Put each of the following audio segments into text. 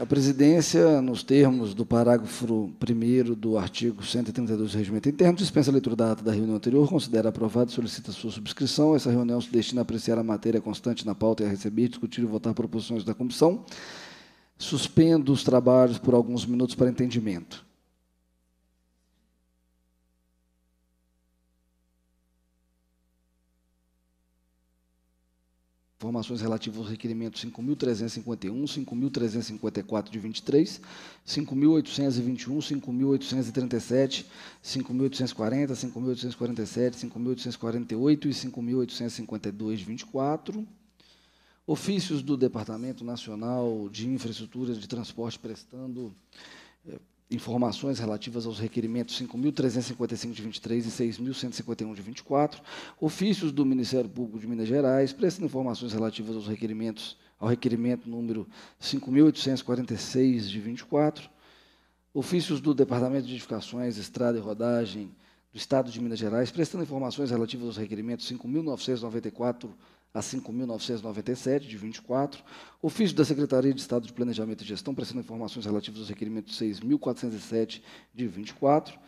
A presidência, nos termos do parágrafo 1 do artigo 132 do Regimento Interno, dispensa a leitura da ata da reunião anterior, considera aprovada e solicita sua subscrição. Essa reunião se destina a apreciar a matéria constante na pauta e a receber, discutir e votar proposições da comissão. Suspendo os trabalhos por alguns minutos para entendimento. informações relativas aos requerimentos 5.351, 5.354 de 23, 5.821, 5.837, 5.840, 5.847, 5.848 e 5.852 de 24. Ofícios do Departamento Nacional de Infraestrutura de Transporte prestando eh, informações relativas aos requerimentos 5.355 de 23 e 6.151 de 24, ofícios do Ministério Público de Minas Gerais, prestando informações relativas aos requerimentos, ao requerimento número 5.846 de 24, ofícios do Departamento de Edificações, Estrada e Rodagem do Estado de Minas Gerais, prestando informações relativas aos requerimentos 5.994 a 5.997, de 24. Ofício da Secretaria de Estado de Planejamento e Gestão, prestando informações relativas aos requerimentos 6.407, de 24.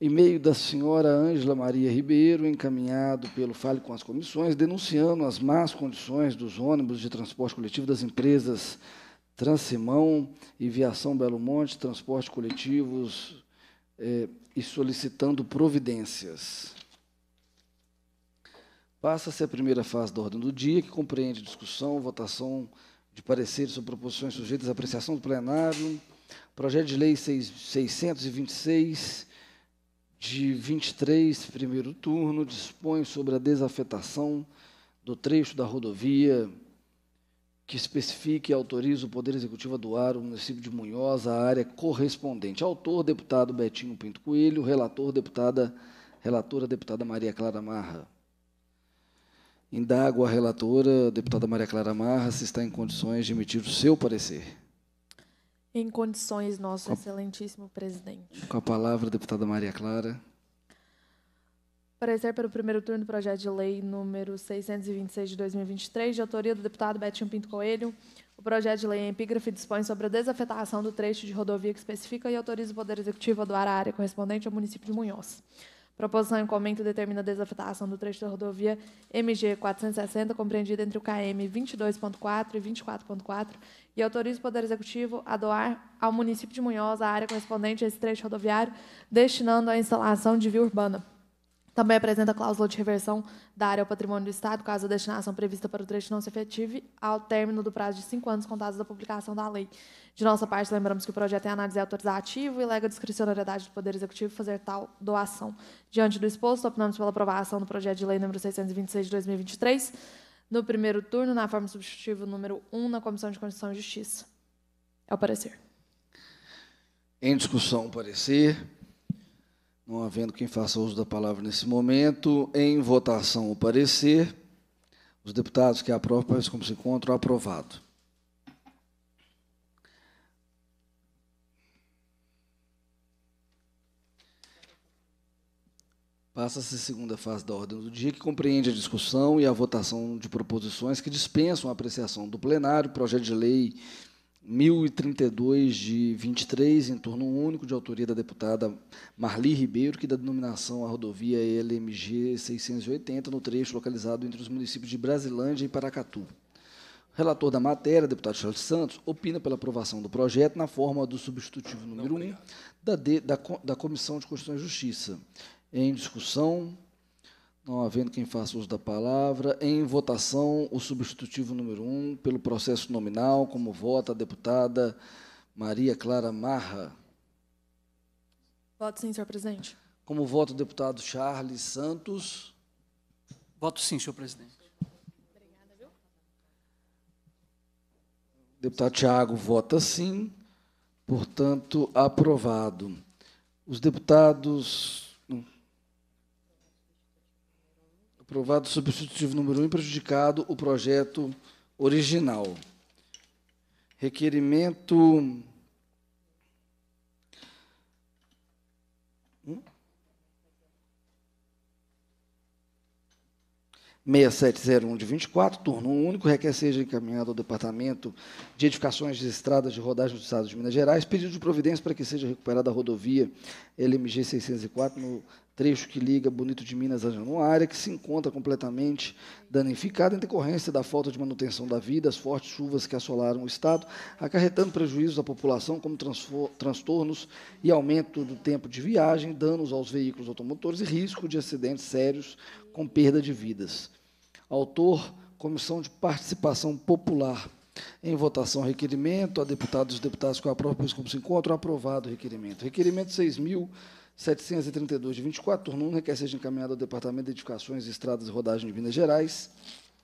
E-mail da senhora Ângela Maria Ribeiro, encaminhado pelo Fale com as Comissões, denunciando as más condições dos ônibus de transporte coletivo das empresas Transimão e Viação Belo Monte, transporte coletivos, eh, e solicitando providências. Passa-se a primeira fase da ordem do dia, que compreende discussão, votação de pareceres sobre proposições sujeitas à apreciação do plenário, projeto de lei 626 de 23, primeiro turno, dispõe sobre a desafetação do trecho da rodovia que especifica e autoriza o Poder Executivo a doar o município de Munhoz a área correspondente. Autor, deputado Betinho Pinto Coelho, relator, deputada, relatora, deputada Maria Clara Marra. Indago à relatora, deputada Maria Clara Marra, se está em condições de emitir o seu parecer. Em condições, nosso a... excelentíssimo presidente. Com a palavra, deputada Maria Clara. Parecer pelo primeiro turno do projeto de lei número 626 de 2023, de autoria do deputado Betinho Pinto Coelho. O projeto de lei em epígrafe dispõe sobre a desafetação do trecho de rodovia que especifica e autoriza o Poder Executivo a doar a área correspondente ao município de Munhoz. Proposição em comento determina a desafetação do trecho da rodovia MG 460, compreendida entre o KM 22.4 e 24.4, e autoriza o Poder Executivo a doar ao município de Munhoz a área correspondente a esse trecho rodoviário, destinando à instalação de via urbana. Também apresenta a cláusula de reversão da área ao patrimônio do Estado, caso a destinação prevista para o trecho não se efetive ao término do prazo de cinco anos contados da publicação da lei. De nossa parte, lembramos que o projeto é análise autorizativa e lega a discricionariedade do Poder Executivo fazer tal doação. Diante do exposto, opinamos pela aprovação do projeto de lei número 626 de 2023, no primeiro turno, na forma substitutiva número 1, na Comissão de Constituição e Justiça. É o parecer. Em discussão, o parecer. Não havendo quem faça uso da palavra nesse momento, em votação o parecer. Os deputados que aprovam, parece como se encontram, aprovado. Passa-se a segunda fase da ordem do dia, que compreende a discussão e a votação de proposições que dispensam a apreciação do plenário, projeto de lei 1032 de 23, em torno único, de autoria da deputada Marli Ribeiro, que dá denominação à rodovia LMG 680, no trecho localizado entre os municípios de Brasilândia e Paracatu. O relator da matéria, deputado Charles Santos, opina pela aprovação do projeto na forma do substitutivo número 1 um da, da, da Comissão de Constituição e Justiça. Em discussão, não havendo quem faça uso da palavra, em votação o substitutivo número 1, um, pelo processo nominal, como vota a deputada Maria Clara Marra. Voto sim, senhor presidente. Como vota o deputado Charles Santos. Voto sim, senhor presidente. Obrigada, viu? Deputado Tiago vota sim, portanto, aprovado. Os deputados Aprovado o substitutivo número 1 um, e prejudicado o projeto original. Requerimento. Hum? 6701 de 24, turno único, requer seja encaminhado ao Departamento de Edificações de Estradas de Rodagem do Estado de Minas Gerais, pedido de providência para que seja recuperada a rodovia LMG 604 no trecho que liga Bonito de Minas a Januária, que se encontra completamente danificada em decorrência da falta de manutenção da vida, as fortes chuvas que assolaram o estado, acarretando prejuízos à população, como transtornos e aumento do tempo de viagem, danos aos veículos automotores e risco de acidentes sérios com perda de vidas. Autor, Comissão de Participação Popular. Em votação, requerimento. A deputados e deputados com a própria como se encontram. Aprovado o requerimento. Requerimento 6.000. 732 de 24, turno 1, requer seja encaminhado ao Departamento de Edificações, Estradas e Rodagem de Minas Gerais.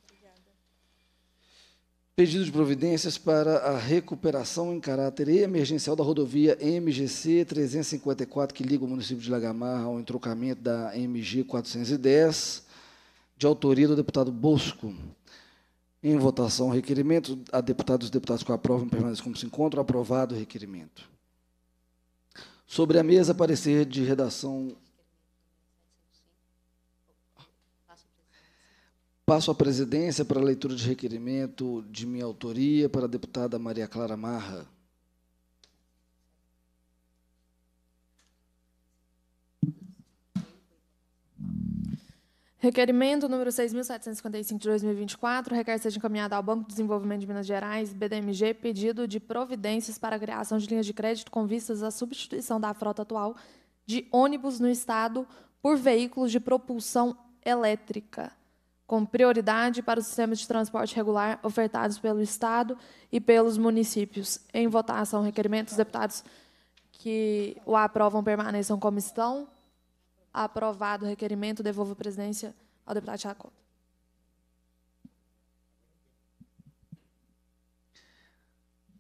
Obrigada. Pedido de providências para a recuperação em caráter emergencial da rodovia MGC 354, que liga o município de Lagamarra ao entrocamento da MG 410, de autoria do deputado Bosco. Em votação, requerimento. A deputados e deputados que aprovam permaneçam como se encontram. Aprovado o requerimento. Sobre a mesa, parecer de redação. Passo a presidência para a leitura de requerimento de minha autoria para a deputada Maria Clara Marra. Requerimento número 6.755 de 2024 requer seja encaminhado ao Banco de Desenvolvimento de Minas Gerais, BDMG, pedido de providências para a criação de linhas de crédito com vistas à substituição da frota atual de ônibus no Estado por veículos de propulsão elétrica, com prioridade para os sistemas de transporte regular ofertados pelo Estado e pelos municípios. Em votação, requerimentos, deputados que o aprovam permaneçam como estão. Aprovado o requerimento, devolvo a presidência ao deputado Tiago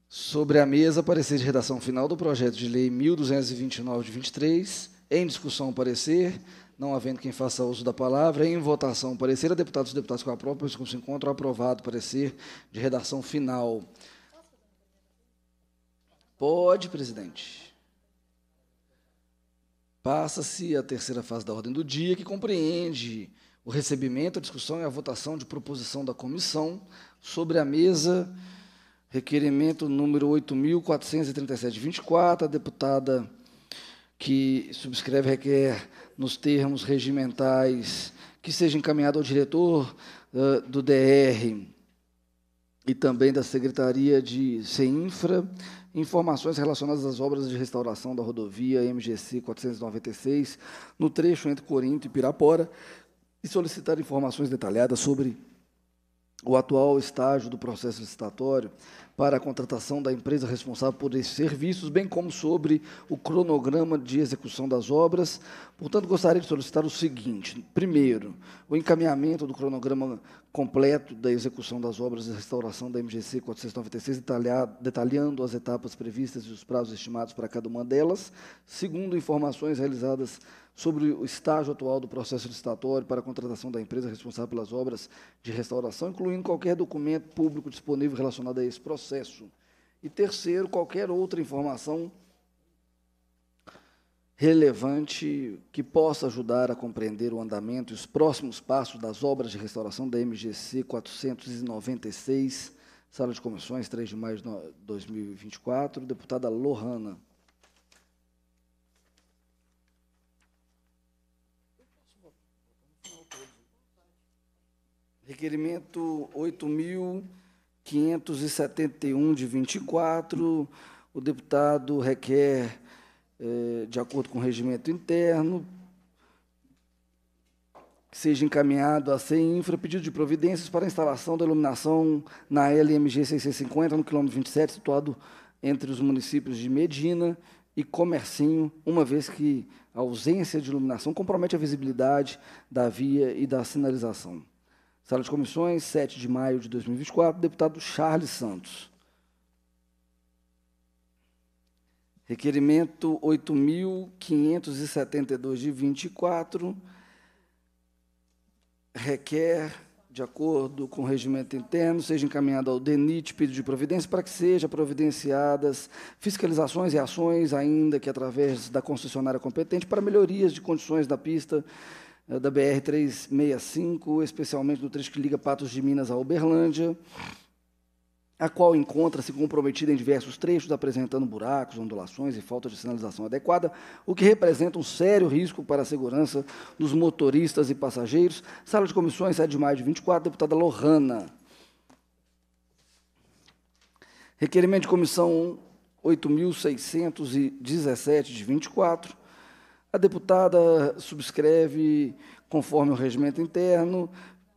Sobre a mesa, parecer de redação final do projeto de lei 1229 de 23. Em discussão, parecer. Não havendo quem faça uso da palavra. Em votação, parecer a deputados e deputados com a própria, pois como se encontra aprovado parecer de redação final. Pode, presidente. Passa-se a terceira fase da ordem do dia, que compreende o recebimento, a discussão e a votação de proposição da comissão sobre a mesa, requerimento número 8.437-24, a deputada que subscreve requer, nos termos regimentais, que seja encaminhado ao diretor uh, do DR e também da Secretaria de CEINFRA, informações relacionadas às obras de restauração da rodovia MGC 496, no trecho entre Corinto e Pirapora, e solicitar informações detalhadas sobre o atual estágio do processo licitatório para a contratação da empresa responsável por esses serviços, bem como sobre o cronograma de execução das obras. Portanto, gostaria de solicitar o seguinte: primeiro, o encaminhamento do cronograma completo da execução das obras de restauração da MGC 496, detalhando as etapas previstas e os prazos estimados para cada uma delas. Segundo, informações realizadas sobre o estágio atual do processo licitatório para a contratação da empresa responsável pelas obras de restauração, incluindo qualquer documento público disponível relacionado a esse processo. E terceiro, qualquer outra informação relevante que possa ajudar a compreender o andamento e os próximos passos das obras de restauração da MGC 496, Sala de Comissões, 3 de maio de 2024, deputada Lohana. Requerimento 8.571 de 24. O deputado requer, eh, de acordo com o regimento interno, que seja encaminhado a CEI infra pedido de providências para a instalação da iluminação na LMG 650, no quilômetro 27, situado entre os municípios de Medina e Comercinho, uma vez que a ausência de iluminação compromete a visibilidade da via e da sinalização. Sala de comissões, 7 de maio de 2024, deputado Charles Santos. Requerimento 8.572 de 24 requer, de acordo com o regimento interno, seja encaminhado ao DENIT pedido de providência para que sejam providenciadas fiscalizações e ações, ainda que através da concessionária competente, para melhorias de condições da pista é da BR-365, especialmente no trecho que liga Patos de Minas a Uberlândia, a qual encontra-se comprometida em diversos trechos, apresentando buracos, ondulações e falta de sinalização adequada, o que representa um sério risco para a segurança dos motoristas e passageiros. Sala de comissões, 7 de maio de 24, deputada Lohana. Requerimento de comissão 8.617, de 24, a deputada subscreve conforme o regimento interno,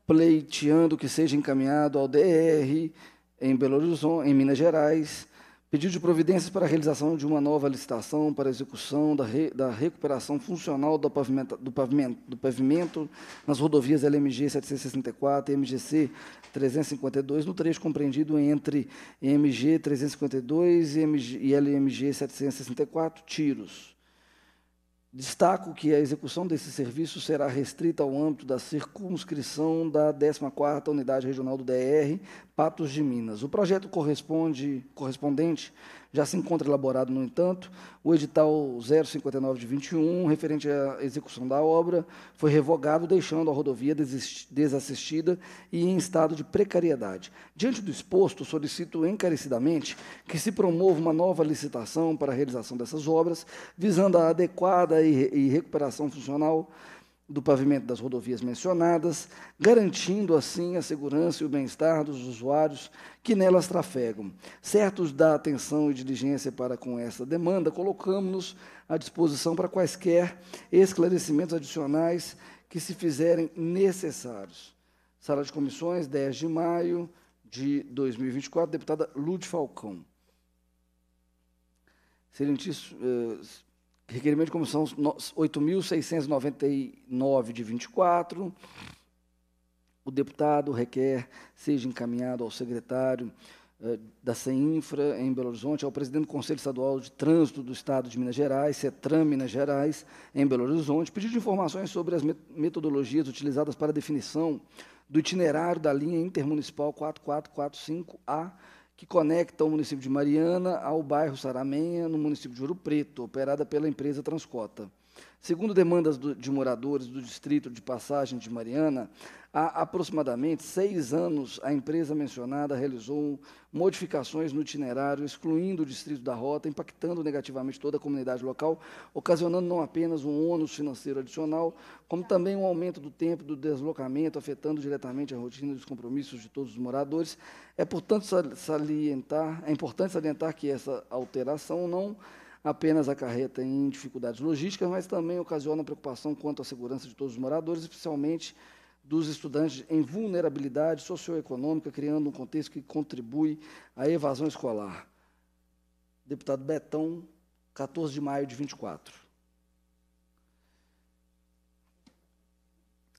pleiteando que seja encaminhado ao DR em Belo Horizonte, em Minas Gerais, pedido de providências para a realização de uma nova licitação para execução da, re, da recuperação funcional do pavimento, do, pavimento, do pavimento nas rodovias LMG 764 e MGC 352, no trecho compreendido entre MG 352 e, MG, e LMG 764, Tiros. Destaco que a execução desse serviço será restrita ao âmbito da circunscrição da 14ª Unidade Regional do DR, Patos de Minas. O projeto corresponde, correspondente já se encontra elaborado, no entanto, o edital 059 de 21, referente à execução da obra, foi revogado, deixando a rodovia desassistida e em estado de precariedade. Diante do exposto, solicito encarecidamente que se promova uma nova licitação para a realização dessas obras, visando a adequada e recuperação funcional do pavimento das rodovias mencionadas, garantindo assim a segurança e o bem-estar dos usuários que nelas trafegam. Certos da atenção e diligência para com essa demanda, colocamos-nos à disposição para quaisquer esclarecimentos adicionais que se fizerem necessários. Sala de comissões, 10 de maio de 2024, deputada Lute Falcão. Excelentíssimo, eh, Requerimento de comissão 8.699 de 24. O deputado requer seja encaminhado ao secretário eh, da CEINFRA em Belo Horizonte, ao presidente do Conselho Estadual de Trânsito do Estado de Minas Gerais, CETRAM Minas Gerais, em Belo Horizonte, pedido de informações sobre as metodologias utilizadas para a definição do itinerário da linha intermunicipal 4445A que conecta o município de Mariana ao bairro Saramenha, no município de Ouro Preto, operada pela empresa Transcota. Segundo demandas do, de moradores do distrito de Passagem de Mariana, há aproximadamente seis anos a empresa mencionada realizou modificações no itinerário, excluindo o distrito da rota, impactando negativamente toda a comunidade local, ocasionando não apenas um ônus financeiro adicional, como também um aumento do tempo do deslocamento, afetando diretamente a rotina e os compromissos de todos os moradores. É, portanto, salientar, é importante salientar que essa alteração não apenas acarreta em dificuldades logísticas, mas também ocasiona preocupação quanto à segurança de todos os moradores, especialmente dos estudantes em vulnerabilidade socioeconômica, criando um contexto que contribui à evasão escolar. Deputado Betão, 14 de maio de 24.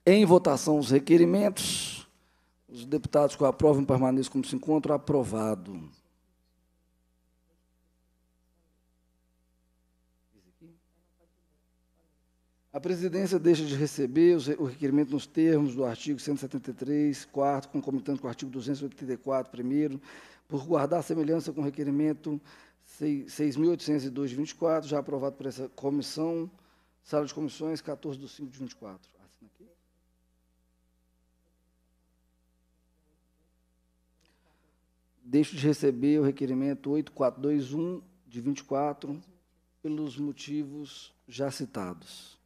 Em votação os requerimentos. Os deputados que aprovam permaneçam como se encontram. Aprovado. A presidência deixa de receber o requerimento nos termos do artigo 173, 4, concomitante com o artigo 284, primeiro, por guardar semelhança com o requerimento 6.802-24, já aprovado por essa comissão, sala de comissões, 14 de 5 de 24. Assina aqui. Deixo de receber o requerimento 8421 de 24 pelos motivos já citados.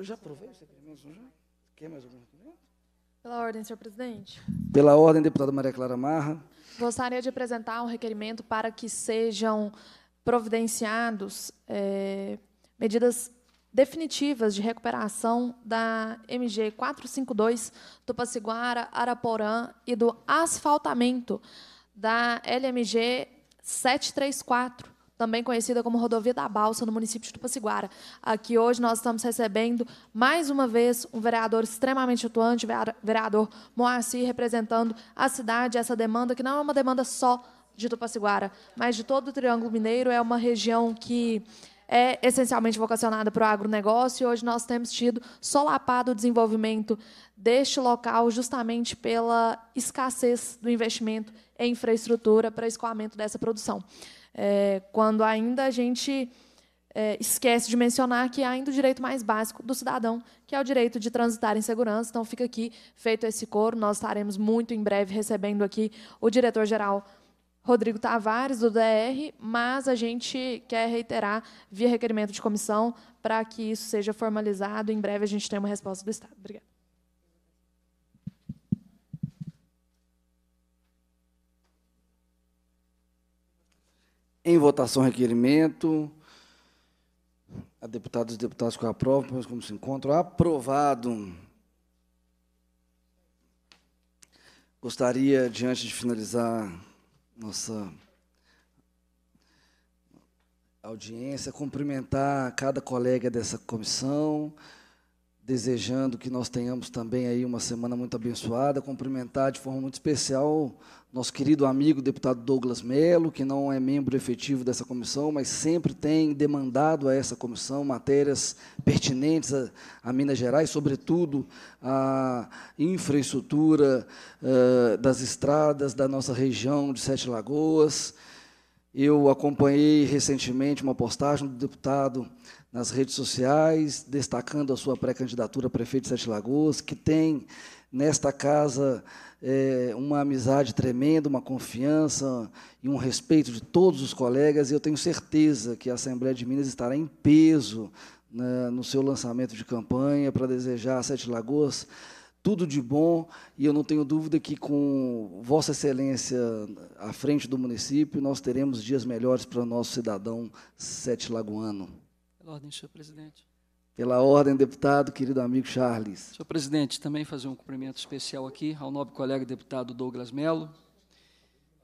Eu já provei os requerimentos, não já? Quer mais algum requerimento? Pela ordem, senhor presidente. Pela ordem, deputada Maria Clara Marra. Gostaria de apresentar um requerimento para que sejam providenciados é, medidas definitivas de recuperação da MG 452 do Passiguara, Araporã e do asfaltamento da LMG 734, também conhecida como Rodovia da Balsa, no município de Tupaciguara. Aqui hoje nós estamos recebendo, mais uma vez, um vereador extremamente atuante, vereador Moacir, representando a cidade, essa demanda, que não é uma demanda só de Tupaciguara, mas de todo o Triângulo Mineiro, é uma região que é essencialmente vocacionada para o agronegócio e hoje nós temos tido solapado o desenvolvimento deste local justamente pela escassez do investimento em infraestrutura para escoamento dessa produção é, quando ainda a gente é, esquece de mencionar que há ainda o direito mais básico do cidadão, que é o direito de transitar em segurança. Então, fica aqui feito esse coro. Nós estaremos muito em breve recebendo aqui o diretor-geral Rodrigo Tavares, do DR, mas a gente quer reiterar via requerimento de comissão para que isso seja formalizado. Em breve a gente tem uma resposta do Estado. Obrigada. Em votação, requerimento. A deputada e deputados que aprovam, pois como se encontram, aprovado. Gostaria, diante de finalizar nossa audiência, cumprimentar cada colega dessa comissão, desejando que nós tenhamos também aí uma semana muito abençoada, cumprimentar de forma muito especial nosso querido amigo deputado Douglas Melo, que não é membro efetivo dessa comissão, mas sempre tem demandado a essa comissão matérias pertinentes a, a Minas Gerais, sobretudo a infraestrutura uh, das estradas da nossa região de Sete Lagoas. Eu acompanhei recentemente uma postagem do deputado nas redes sociais, destacando a sua pré-candidatura a prefeito de Sete Lagoas, que tem nesta casa é, uma amizade tremenda, uma confiança e um respeito de todos os colegas, e eu tenho certeza que a Assembleia de Minas estará em peso né, no seu lançamento de campanha para desejar a Sete Lagoas tudo de bom, e eu não tenho dúvida que com Vossa Excelência à frente do município, nós teremos dias melhores para o nosso cidadão sete-lagoano. Ordem, senhor presidente. Pela ordem, deputado, querido amigo Charles. Senhor presidente, também fazer um cumprimento especial aqui ao nobre colega deputado Douglas Melo,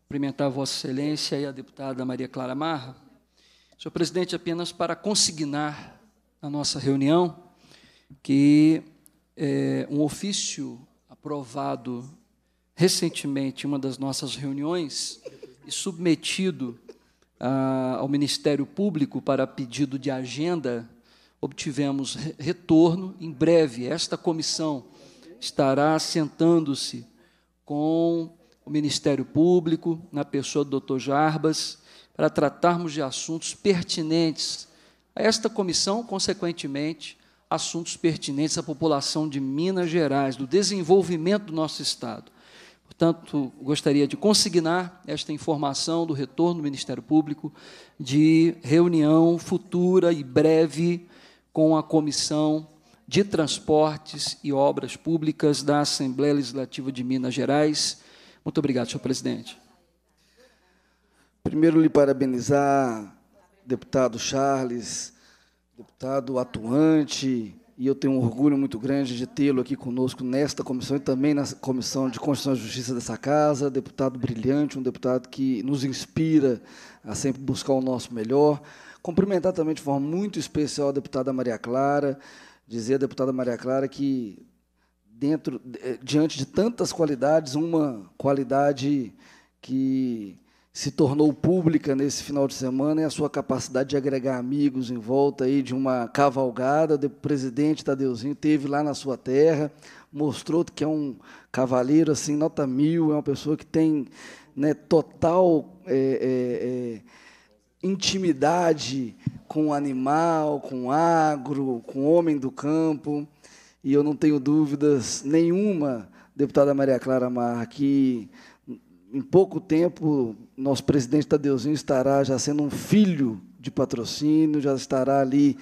cumprimentar Vossa Excelência e a deputada Maria Clara Marra. Senhor presidente, apenas para consignar a nossa reunião que é, um ofício aprovado recentemente em uma das nossas reuniões e submetido ao Ministério Público para pedido de agenda, obtivemos retorno. Em breve, esta comissão estará sentando-se com o Ministério Público, na pessoa do Dr. Jarbas, para tratarmos de assuntos pertinentes a esta comissão, consequentemente, assuntos pertinentes à população de Minas Gerais, do desenvolvimento do nosso Estado. Portanto, gostaria de consignar esta informação do retorno do Ministério Público de reunião futura e breve com a Comissão de Transportes e Obras Públicas da Assembleia Legislativa de Minas Gerais. Muito obrigado, senhor presidente. Primeiro, lhe parabenizar, deputado Charles, deputado atuante, e eu tenho um orgulho muito grande de tê-lo aqui conosco nesta comissão e também na Comissão de Constituição e Justiça dessa casa, deputado brilhante, um deputado que nos inspira a sempre buscar o nosso melhor. Cumprimentar também de forma muito especial a deputada Maria Clara, dizer à deputada Maria Clara que dentro eh, diante de tantas qualidades, uma qualidade que se tornou pública nesse final de semana é a sua capacidade de agregar amigos em volta aí de uma cavalgada. O presidente Tadeuzinho teve lá na sua terra, mostrou que é um cavaleiro assim nota mil, é uma pessoa que tem né, total é, é, é, intimidade com o animal, com o agro, com o homem do campo. E eu não tenho dúvidas nenhuma, deputada Maria Clara Mar, que em pouco tempo, nosso presidente Tadeuzinho estará já sendo um filho de patrocínio, já estará ali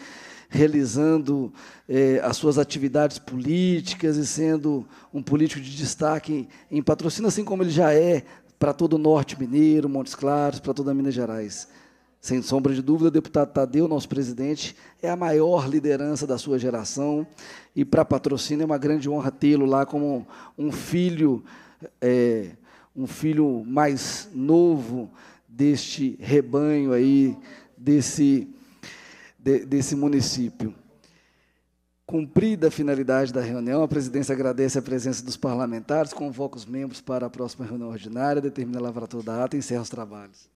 realizando eh, as suas atividades políticas e sendo um político de destaque em, em patrocínio, assim como ele já é para todo o Norte Mineiro, Montes Claros, para toda Minas Gerais. Sem sombra de dúvida, o deputado Tadeu, nosso presidente, é a maior liderança da sua geração e para patrocínio é uma grande honra tê-lo lá como um filho. Eh, um filho mais novo deste rebanho aí, desse, de, desse município. Cumprida a finalidade da reunião, a presidência agradece a presença dos parlamentares, convoca os membros para a próxima reunião ordinária, determina a lavratura da ata e encerra os trabalhos.